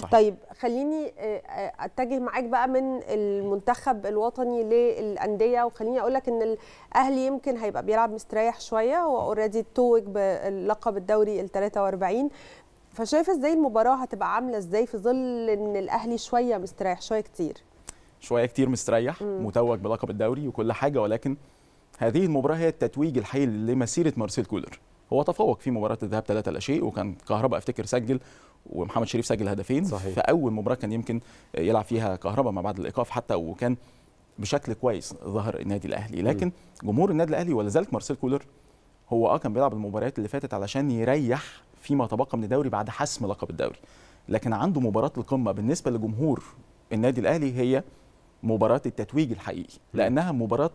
صحيح. طيب خليني آه، آه، اتجه معاك بقى من المنتخب الوطني للانديه وخليني اقول لك ان الاهلي يمكن هيبقى بيلعب مستريح شويه هو اوريدي توج بلقب الدوري ال 43 فشايف ازاي المباراه هتبقى عامله ازاي في ظل ان الاهلي شويه مستريح شويه كتير شويه كتير مستريح مم. متوج بلقب الدوري وكل حاجه ولكن هذه المباراه هي التتويج الحقيقي لمسيره مارسيل كولر هو تفوق في مباراه الذهاب 3 لا شيء وكان كهربا افتكر سجل ومحمد شريف سجل هدفين صحيح. في اول مباراه كان يمكن يلعب فيها كهربا ما بعد الايقاف حتى وكان بشكل كويس ظهر النادي الاهلي لكن م. جمهور النادي الاهلي ولذلك مارسيل كولر هو اه كان بيلعب المباريات اللي فاتت علشان يريح فيما تبقى من الدوري بعد حسم لقب الدوري لكن عنده مباراه القمه بالنسبه لجمهور النادي الاهلي هي مباراه التتويج الحقيقي لانها مباراه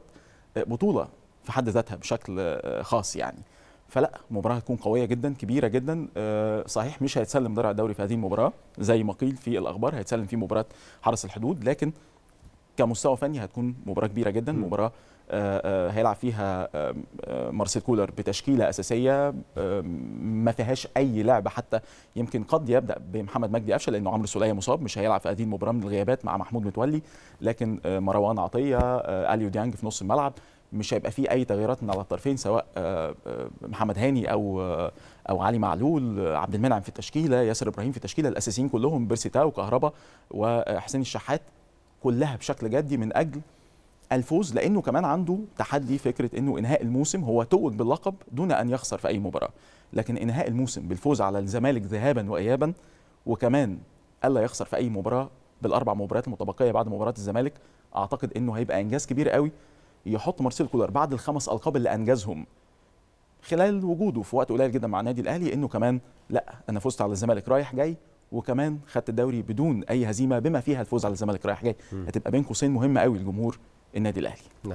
بطوله في حد ذاتها بشكل خاص يعني فلا مباراه هتكون قويه جدا كبيره جدا آه، صحيح مش هيتسلم درع الدوري في هذه المباراه زي ما قيل في الاخبار هيتسلم في مباراه حرس الحدود لكن كمستوى فني هتكون مباراه كبيره جدا مباراه آه، آه، هيلعب فيها مارسيل كولر بتشكيله اساسيه ما فيهاش اي لعب حتى يمكن قد يبدا بمحمد مجدي قفشه لانه عمرو سوليه مصاب مش هيلعب في هذه المباراه من الغيابات مع محمود متولي لكن مروان عطيه اليو ديانج في نص الملعب مش هيبقى فيه اي تغييرات من على الطرفين سواء آه، آه، محمد هاني او آه، او علي معلول عبد المنعم في التشكيله ياسر ابراهيم في التشكيله الاساسيين كلهم بيرسيتاو وكهربا وحسين الشحات كلها بشكل جدي من اجل الفوز لانه كمان عنده تحدي فكره انه انهاء الموسم هو توج باللقب دون ان يخسر في اي مباراه لكن انهاء الموسم بالفوز على الزمالك ذهابا وايابا وكمان الا يخسر في اي مباراه بالاربع مباريات المتبقيه بعد مباراه الزمالك اعتقد انه هيبقى انجاز كبير قوي يحط مارسيل كولر بعد الخمس القاب اللي انجزهم خلال وجوده في وقت قليل جدا مع النادي الاهلي انه كمان لا انا فزت على الزمالك رايح جاي وكمان خدت الدوري بدون اي هزيمه بما فيها الفوز على الزمالك رايح جاي هتبقى بين قوسين مهمه قوي لجمهور النادي الاهلي نعم.